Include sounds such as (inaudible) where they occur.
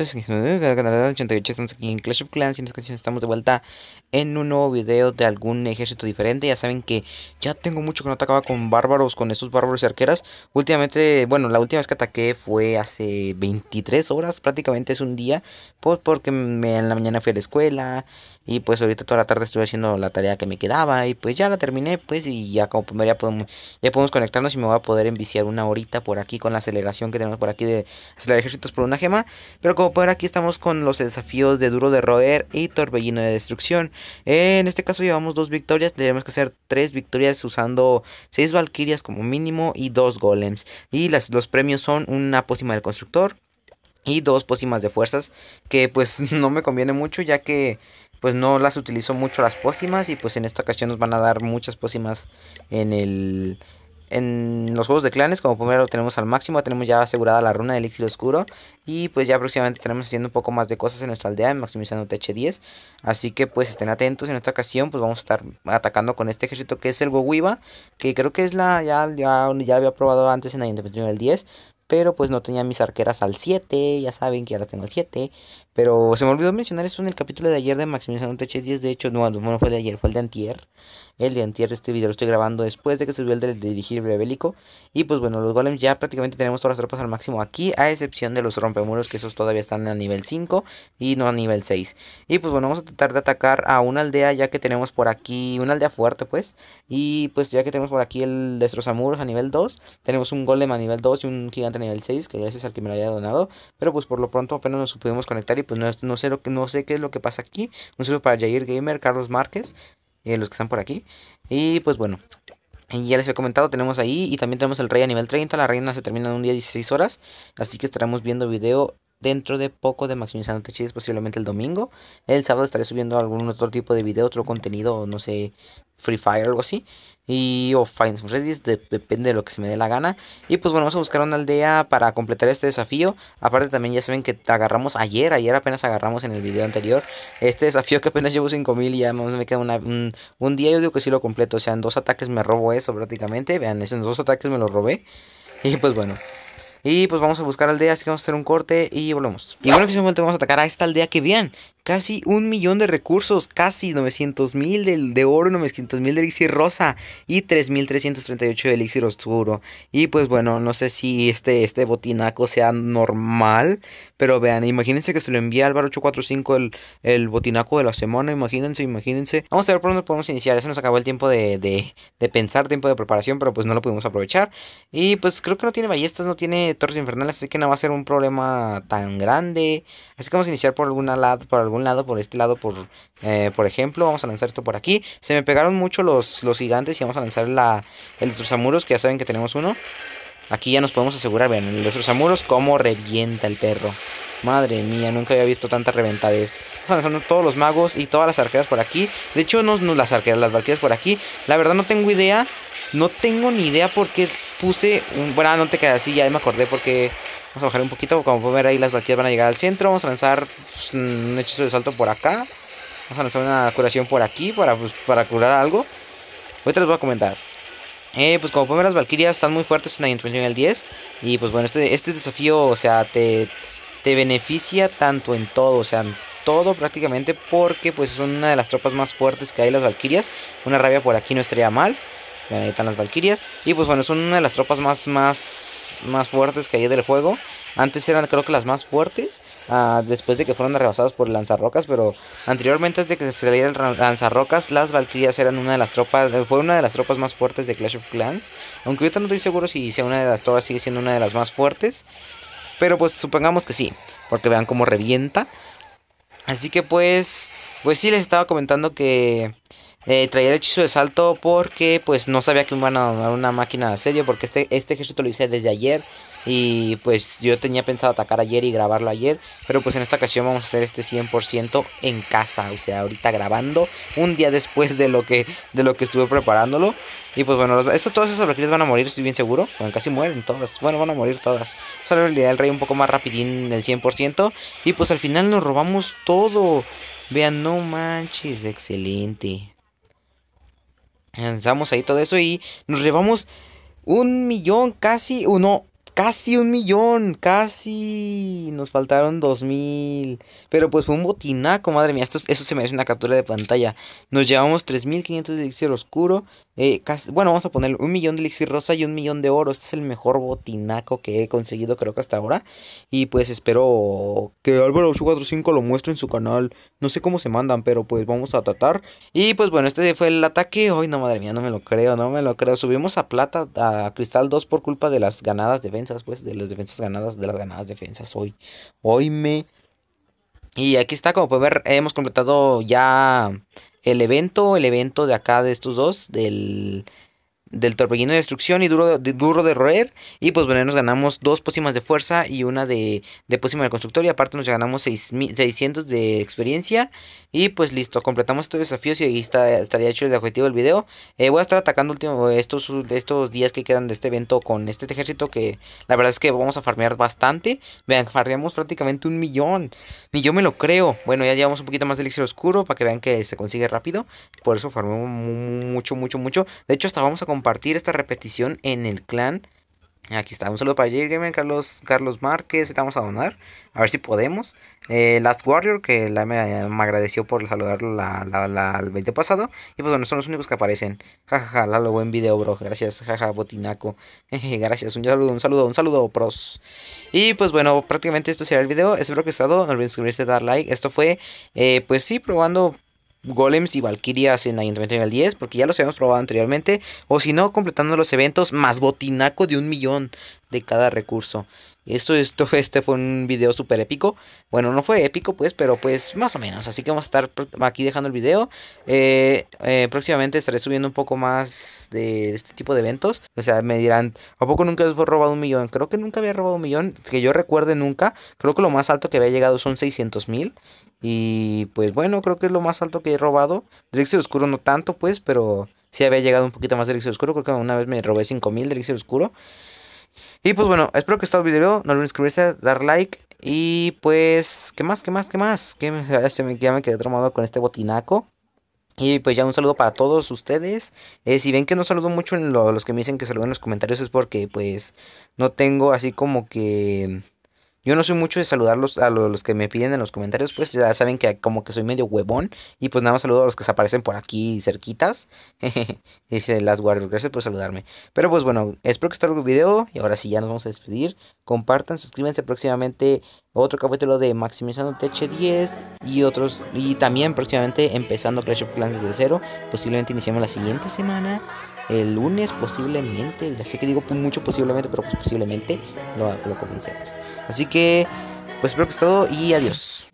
Eh, estamos en Clash of Clans y en estamos de vuelta en un nuevo video de algún ejército diferente. Ya saben que ya tengo mucho que no atacaba con bárbaros, con estos bárbaros y arqueras. Últimamente, bueno, la última vez que ataqué fue hace 23 horas, prácticamente es un día. Pues porque me, en la mañana fui a la escuela, y pues ahorita toda la tarde estuve haciendo la tarea que me quedaba y pues ya la terminé pues y ya como primero pues, ya podemos, podemos conectarnos y me voy a poder enviciar una horita por aquí con la aceleración que tenemos por aquí de acelerar ejércitos por una gema. Pero como por aquí estamos con los desafíos de duro de roer y torbellino de destrucción. en este caso llevamos dos victorias, tenemos que hacer tres victorias usando seis valquirias como mínimo y dos golems. Y las, los premios son una pócima del constructor, y dos pócimas de fuerzas que pues (laughs) no me conviene mucho ya que pues no las utilizo mucho las pócimas y pues en esta ocasión nos van a dar muchas pócimas en el en los juegos de clanes, como primero tenemos al máximo, tenemos ya asegurada la runa del elixir oscuro. Y pues ya próximamente estaremos haciendo un poco más de cosas en nuestra aldea, maximizando TH10. Así que pues estén atentos, en esta ocasión pues vamos a estar atacando con este ejército que es el Gowiba. Que creo que es la, ya, ya, ya había probado antes en la independencia del 10 pero pues no tenía mis arqueras al 7, ya saben que ahora tengo al 7, pero se me olvidó mencionar esto en el capítulo de ayer de Maximiliano th 10, de hecho no, no fue de ayer, fue el de antier, el de antier de este video. Lo estoy grabando después de que se subió el del dirigible bélico. Y pues bueno, los golems ya prácticamente tenemos todas las tropas al máximo aquí. A excepción de los rompemuros que esos todavía están a nivel 5 y no a nivel 6. Y pues bueno, vamos a tratar de atacar a una aldea ya que tenemos por aquí una aldea fuerte pues. Y pues ya que tenemos por aquí el destrozamuros a nivel 2. Tenemos un golem a nivel 2 y un gigante a nivel 6 que gracias al que me lo haya donado. Pero pues por lo pronto apenas nos pudimos conectar y pues no, sé, no sé qué es lo que pasa aquí. Un saludo para Jair Gamer, Carlos Márquez. Eh, los que están por aquí. Y pues bueno, ya les había comentado, tenemos ahí y también tenemos el rey a nivel 30. La reina se termina en un día 16 horas. Así que estaremos viendo video dentro de poco de Maximizando Techides, posiblemente el domingo. El sábado estaré subiendo algún otro tipo de video, otro contenido, no sé, Free Fire, algo así y o Find Some Redis, depende de lo que se me dé la gana. Y pues bueno, vamos a buscar una aldea para completar este desafío. Aparte también ya saben que agarramos ayer, ayer apenas agarramos en el video anterior este desafío que apenas llevo 5000 y ya me queda un, día. Yo digo que sí lo completo, o sea, en dos ataques me robo eso prácticamente. Vean, en dos ataques me lo robé. (laughs) Y pues bueno. Y pues vamos a buscar aldea... así que vamos a hacer un corte y volvemos. Y bueno, que si vamos a atacar a esta aldea que vean. Casi un millón de recursos, casi 900 mil de, oro, 900 mil de elixir rosa y 3.338 de elixir oscuro. Y pues bueno, no sé si este, este botinaco sea normal, pero vean, imagínense que se lo envía al Álvaro 845 el, botinaco de la semana, imagínense, imagínense. Vamos a ver por dónde podemos iniciar, eso nos acabó el tiempo de, pensar, tiempo de preparación, pero pues no lo pudimos aprovechar. Y pues creo que no tiene ballestas, no tiene torres infernales, así que no va a ser un problema tan grande. Así que vamos a iniciar por alguna lad, por algún lado, por este lado, por, eh, por ejemplo. Vamos a lanzar esto por aquí. Se me pegaron mucho los, los gigantes y vamos a lanzar la, el amuros, que ya saben que tenemos uno. Aquí ya nos podemos asegurar, ven el amuros cómo revienta el perro. Madre mía, nunca había visto tantas reventades. Vamos lanzar todos los magos y todas las arqueras por aquí. De hecho, no, no las arqueras, las arqueras por aquí. La verdad no tengo idea. No tengo ni idea por qué puse un... Bueno, ah, no te quedas así, ya me acordé porque Vamos a bajar un poquito. Como pueden ver ahí las valquirias van a llegar al centro. Vamos a lanzar pues, un hechizo de salto por acá. Vamos a lanzar una curación por aquí para, pues, para curar algo. Ahorita les voy a comentar. Eh, pues como pueden ver las valquirias están muy fuertes en la intervención del 10. Y pues bueno, este, este desafío, o sea, te, te beneficia tanto en todo, o sea, en todo prácticamente porque pues son una de las tropas más fuertes que hay las valquirias. Una rabia por aquí no estaría mal. Ahí están las valquirias. Y pues bueno, son una de las tropas más, más más, fuertes que hay del juego. Antes eran creo que las más fuertes, ah, después de que fueron arrebatadas por lanzarrocas, pero anteriormente antes de que se lanzarrocas, las valquirias eran una de las tropas, eh, fue una de las tropas más fuertes de Clash of Clans, aunque ahorita no estoy seguro si sea una de las Todas sigue siendo una de las más fuertes, pero pues supongamos que sí, porque vean cómo revienta. Así que pues pues sí, les estaba comentando que eh, traía el hechizo de salto porque pues no sabía que me iban a dar una máquina de asedio. Porque este, este ejército lo hice desde ayer. Y pues yo tenía pensado atacar ayer y grabarlo ayer. Pero pues en esta ocasión vamos a hacer este 100% en casa. O sea, ahorita grabando. Un día después de lo que, de lo que estuve preparándolo. Y pues bueno, todas esas todos van a morir, estoy bien seguro. Bueno, casi mueren todas. Bueno, van a morir todas. Solo le da el rey un poco más rapidín del 100%. Y pues al final nos robamos todo. Vean, no manches, excelente. Lanzamos ahí todo eso y nos llevamos un millón casi, uno, Casi un millón, casi. Nos faltaron dos mil. Pero pues fue un botinaco, madre mía. Esto, se merece una captura de pantalla. Nos llevamos 3500 de elixir oscuro. Eh, bueno, vamos a poner un millón de elixir rosa y un millón de oro. Este es el mejor botinaco que he conseguido, creo que hasta ahora. Y pues espero que Álvaro 845 lo muestre en su canal. No sé cómo se mandan, pero pues vamos a tratar. Y pues bueno, este fue el ataque. Ay, no, madre mía, no me lo creo, no me lo creo. Subimos a plata, a cristal 2 por culpa de las ganadas de defensas pues, de las defensas ganadas, de las ganadas defensas hoy. Hoy me... Y aquí está, como pueden ver, hemos completado ya el evento, el evento de acá de estos dos, del del torbellino de destrucción y duro de, roer. Y pues bueno, nos ganamos dos pócimas de fuerza y una de, de pócima del constructor. Y aparte nos ganamos 600 de experiencia. Y pues listo, completamos estos desafíos y ahí está, estaría hecho el objetivo del video. Eh, voy a estar atacando último, estos, estos días que quedan de este evento con este ejército que la verdad es que vamos a farmear bastante. Vean, farmeamos prácticamente un millón. Ni yo me lo creo. Bueno, ya llevamos un poquito más de elixir oscuro para que vean que se consigue rápido. Por eso farmeamos mucho, mucho, mucho. De hecho, hasta vamos a comprar compartir esta repetición en el clan. Aquí está, un saludo para Jeremy, Carlos, Carlos Márquez, vamos a donar, a ver si podemos. Eh, Last Warrior, que me, agradeció por saludar al 20 pasado. Y pues bueno, son los únicos que aparecen. Jajaja, La ja, Lalo, buen video, bro. Gracias, jaja, botinaco. (laughs) gracias, un saludo, un saludo, un saludo, pros. Y pues bueno, prácticamente esto será el video. Espero que os haya gustado. No olviden suscribirse, dar like. Esto fue, eh, pues sí, probando golems y valquirias en Ayuntamiento Nivel 10, porque ya los habíamos probado anteriormente, o si no, completando los eventos más botinaco de un millón de cada recurso. Esto, esto, (laughs) este fue un video súper épico. Bueno, no fue épico, pues, pero pues más o menos. Así que vamos a estar aquí dejando el video. Eh, eh, próximamente estaré subiendo un poco más de este tipo de eventos. O sea, me dirán, ¿a poco nunca he robado un millón? Creo que nunca había robado un millón. Que yo recuerde nunca. Creo que lo más alto que había llegado son 600 mil. Y pues bueno, creo que es lo más alto que he robado. Del Oscuro no tanto, pues, pero sí había llegado un poquito más de Elixir Oscuro. Creo que una vez me robé 5000 de Elixir Oscuro. Y pues bueno, espero que este haya el video. No olviden suscribirse, dar like. Y pues, ¿qué más? ¿Qué más? ¿Qué más? ¿Qué me, ya me quedé tramado con este botinaco. Y pues ya un saludo para todos ustedes. Eh, si ven que no saludo mucho en los que me dicen que saluden en los comentarios es porque pues no tengo así como que yo no soy mucho de saludarlos a los que me piden en los comentarios, pues ya saben que como que soy medio huevón. Y pues nada más saludo a los que se aparecen por aquí cerquitas. (laughs) Dice las guardias. gracias por saludarme. Pero pues bueno, espero que os el video. Y ahora sí, ya nos vamos a despedir. Compartan, suscríbanse próximamente otro capítulo de Maximizando TH10 y otros. Y también próximamente empezando Clash of Clans desde cero. Posiblemente iniciamos la siguiente semana el lunes posiblemente, ya sé que digo pues, mucho posiblemente, pero pues, posiblemente lo, lo comencemos. Así que, pues espero que es todo y adiós.